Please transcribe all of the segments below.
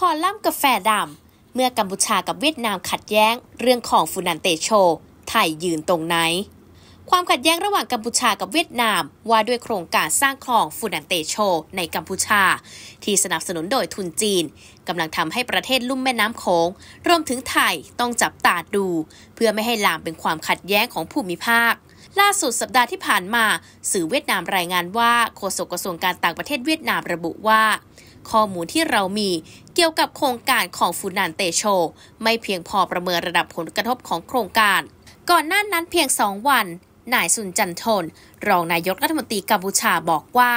คอลัมน์กาแฟดำ เมื่อกัมพูชากับเวียดนามขัดแย้งเรื่องของฟูนันเตโช ไทยยืนตรงไหน ความขัดแย้งระหว่างกัมพูชากับเวียดนามว่าด้วยโครงการสร้างคลองฟูนันเตโชในกัมพูชา ที่สนับสนุนโดยทุนจีนกำลังทำให้ประเทศลุ่มแม่น้ำโขงรวมถึงไทยต้องจับตาดู เพื่อไม่ให้ลามเป็นความขัดแย้งของภูมิภาค ล่าสุดสัปดาห์ที่ผ่านมาสื่อเวียดนามรายงานว่าโฆษกกระทรวงการต่างประเทศเวียดนามระบุว่าข้อมูลที่เรามีเกี่ยวกับโครงการของฟูนานเตโชไม่เพียงพอประเมินระดับผลกระทบของโครงการ ก่อนหน้านั้นเพียงสองวันนายสุนจันทนรองนายกรัฐมนตรีกัมพูชาบอกว่า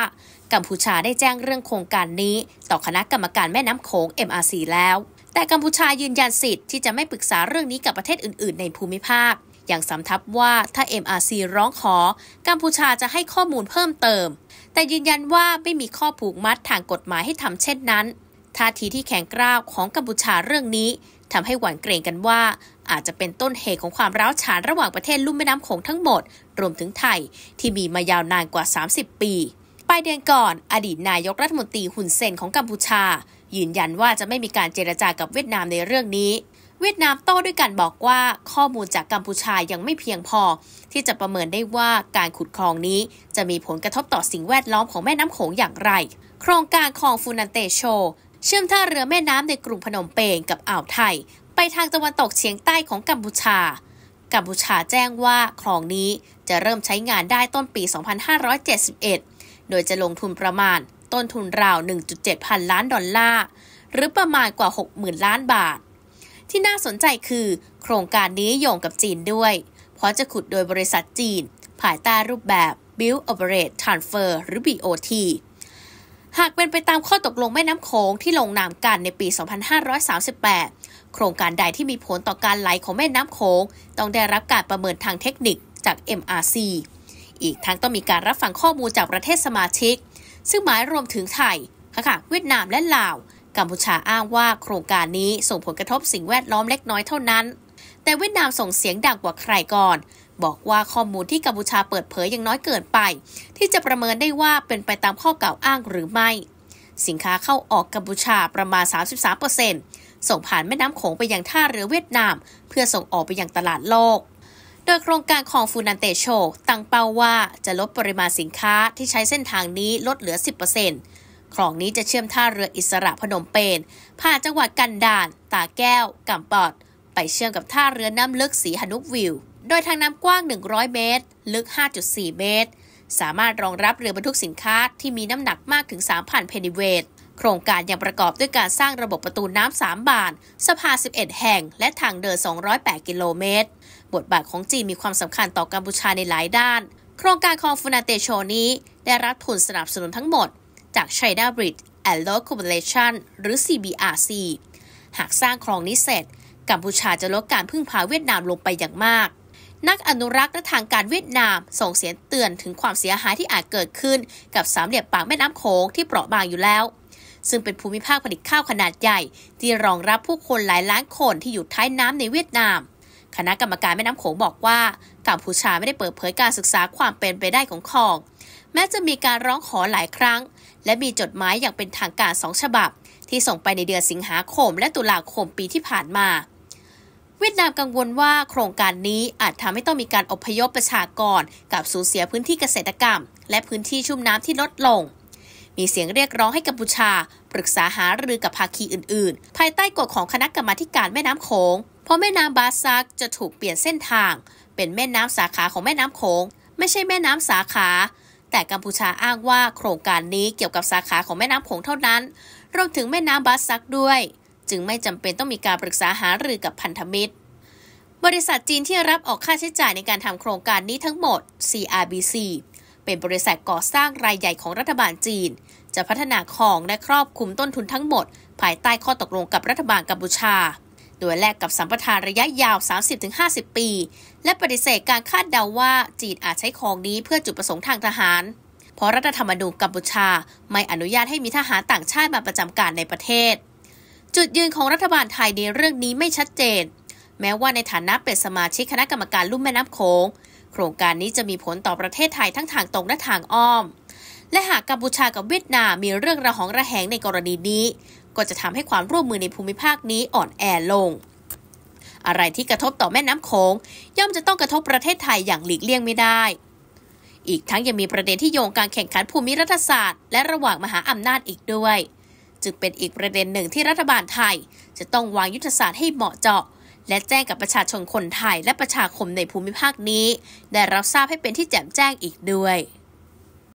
กัมพูชาได้แจ้งเรื่องโครงการนี้ต่อคณะกรรมการแม่น้ำโขง MRC แล้ว แต่กัมพูชายืนยันสิทธิ์ที่จะไม่ปรึกษาเรื่องนี้กับประเทศอื่น ๆ ในภูมิภาคอย่างสำทับว่าถ้า MRC ร้องขอ กัมพูชาจะให้ข้อมูลเพิ่มเติมแต่ยืนยันว่าไม่มีข้อผูกมัดทางกฎหมายให้ทำเช่นนั้นท่าทีที่แข็งกร้าวของกัมพูชาเรื่องนี้ทำให้หวั่นเกรงกันว่า อาจจะเป็นต้นเหตุของความร้าวฉานระหว่างประเทศลุ่มแม่น้ำโขงทั้งหมด รวมถึงไทย ที่มีมายาวนานกว่า 30 ปีปลายเดือนก่อน อดีตนายกรัฐมนตรีหุ่นเซนของกัมพูชา ยืนยันว่าจะไม่มีการเจรจากับเวียดนามในเรื่องนี้เวียดนามโต้ด้วยกันบอกว่า ข้อมูลจากกัมพูชายังไม่เพียงพอที่จะประเมินได้ว่าการขุดคลองนี้จะมีผลกระทบต่อสิ่งแวดล้อมของแม่น้ำโขงอย่างไร โครงการคลองฟูนันเตโชเชื่อมท่าเรือแม่น้ำในกรุงพนมเปญกับอ่าวไทย ไปทางตะวันตกเฉียงใต้ของกัมพูชา กัมพูชาแจ้งว่าคลองนี้จะเริ่มใช้งานได้ต้นปี 2571 โดยจะลงทุนประมาณต้นทุนราว 1.7 พันล้านดอลลาร์ หรือประมาณกว่า 60,000 ล้านบาทที่น่าสนใจคือ โครงการนี้โยงกับจีนด้วย เพราะจะขุดโดยบริษัทจีนภายใต้รูปแบบ Build Operate Transfer หรือ BOT หากเป็นไปตามข้อตกลงแม่น้ำโขงที่ลงนามกันในปี 2538 โครงการใดที่มีผลต่อการไหลของแม่น้ำโขงต้องได้รับการประเมินทางเทคนิคจาก MRC อีกทั้งต้องมีการรับฟังข้อมูลจากประเทศสมาชิก ซึ่งหมายรวมถึงไทยค่ะเวียดนามและลาวกัมพูชาอ้างว่าโครงการนี้ส่งผลกระทบสิ่งแวดล้อมเล็กน้อยเท่านั้น แต่เวียดนามส่งเสียงดังกว่าใครก่อน บอกว่าข้อมูลที่กัมพูชาเปิดเผยยังน้อยเกินไป ที่จะประเมินได้ว่าเป็นไปตามข้อเก่าอ้างหรือไม่ สินค้าเข้าออกกัมพูชาประมาณ 33%ส่งผ่านแม่น้ำโขงไปยังท่าเรือเวียดนาม เพื่อส่งออกไปยังตลาดโลก โดยโครงการของฟูนันเตโชตั้งเป้าว่าจะลดปริมาณสินค้าที่ใช้เส้นทางนี้ลดเหลือ 10%คลองนี้จะเชื่อมท่าเรืออิสระพนมเปญผ่านจังหวัดกันดาน ตาแก้ว กำปอด ไปเชื่อมกับท่าเรือน้ำลึกสีหนุวิว โดยทางน้ำกว้าง 100 เมตร ลึก 5.4 เมตร สามารถรองรับเรือบรรทุกสินค้าที่มีน้ำหนักมากถึง 3,000 เพนิเวตโครงการยังประกอบด้วยการสร้างระบบประตูน้ำ3บานสะพาน11 แห่ง และทางเดิน208 กิโลเมตร บทบาทของจีนมีความสำคัญต่อกัมพูชาในหลายด้าน โครงการคองฟูนาเตโชนี้ ได้รับทุนสนับสนุนทั้งหมดจาก China Bridge and Road Corporation หรือ CBRC หากสร้างคลองนี้เสร็จ กัมพูชาจะลดการพึ่งพาเวียดนามลงไปอย่างมาก นักอนุรักษ์และทางการเวียดนามส่งเสียงเตือนถึงความเสียหายที่อาจเกิดขึ้น กับสามเหลี่ยมปากแม่น้ำโขงที่เปราะบางอยู่แล้ว ซึ่งเป็นภูมิภาคผลิตข้าวขนาดใหญ่ ที่รองรับผู้คนหลายล้านคนที่อยู่ท้ายน้ำในเวียดนาม คณะกรรมการแม่น้ำโขงบอกว่า กัมพูชาไม่ได้เปิดเผยการศึกษาความเป็นไปได้ของคลอง แม้จะมีการร้องขอหลายครั้งและมีจดหมายอย่างเป็นทางการสองฉบับ ที่ส่งไปในเดือนสิงหาคมและตุลาคมปีที่ผ่านมา เวียดนามกังวลว่าโครงการนี้อาจทำให้ต้องมีการอพยพประชากร กับสูญเสียพื้นที่เกษตรกรรม และพื้นที่ชุ่มน้ำที่ลดลง มีเสียงเรียกร้องให้กัมพูชา ปรึกษาหารือกับภาคีอื่นๆ ภายใต้กฎของคณะกรรมาการแม่น้ำโขงเพราะแม่น้ำบาซักจะถูกเปลี่ยนเส้นทาง เป็นแม่น้ำสาขาของแม่น้ำโขงไม่ใช่แม่น้ำสาขาแต่กัมพูชาอ้างว่าโครงการนี้เกี่ยวกับสาขาของแม่น้ำโขงเท่านั้นรวมถึงแม่น้ำบาซักด้วย จึงไม่จำเป็นต้องมีการปรึกษาหารือกับพันธมิตร บริษัทจีนที่รับออกค่าใช้จ่ายในการทำโครงการนี้ทั้งหมด CRBC เป็นบริษัทก่อสร้างรายใหญ่ของรัฐบาลจีน จะพัฒนาของและครอบคลุมต้นทุนทั้งหมด ภายใต้ข้อตกลงกับรัฐบาลกัมพูชาโดยแลกกับสัมปทานระยะยาว 30-50 ปี และปฏิเสธการคาดเดาว่าจีนอาจใช้ของนี้เพื่อจุดประสงค์ทางทหาร เพราะรัฐธรรมนูญกัมพูชาไม่อนุญาตให้มีทหารต่างชาติมาประจำการในประเทศ จุดยืนของรัฐบาลไทยในเรื่องนี้ไม่ชัดเจน แม้ว่าในฐานะเป็นสมาชิกคณะกรรมการลุ่มแม่น้ำโขง โครงการนี้จะมีผลต่อประเทศไทยทั้งทางตรงและทางอ้อม และหากกัมพูชากับเวียดนามมีเรื่องระหองระแหงในกรณีนี้ก็จะทำให้ความร่วมมือในภูมิภาคนี้อ่อนแอลง อะไรที่กระทบต่อแม่น้ำโขงย่อมจะต้องกระทบประเทศไทยอย่างหลีกเลี่ยงไม่ได้ อีกทั้งยังมีประเด็นที่โยงการแข่งขันภูมิรัฐศาสตร์และระหว่างมหาอำนาจอีกด้วย จึงเป็นอีกประเด็นหนึ่งที่รัฐบาลไทยจะต้องวางยุทธศาสตร์ให้เหมาะเจาะ และแจ้งกับประชาชนคนไทยและประชาคมในภูมิภาคนี้ ได้รับทราบให้เป็นที่แจ่มแจ้งอีกด้วย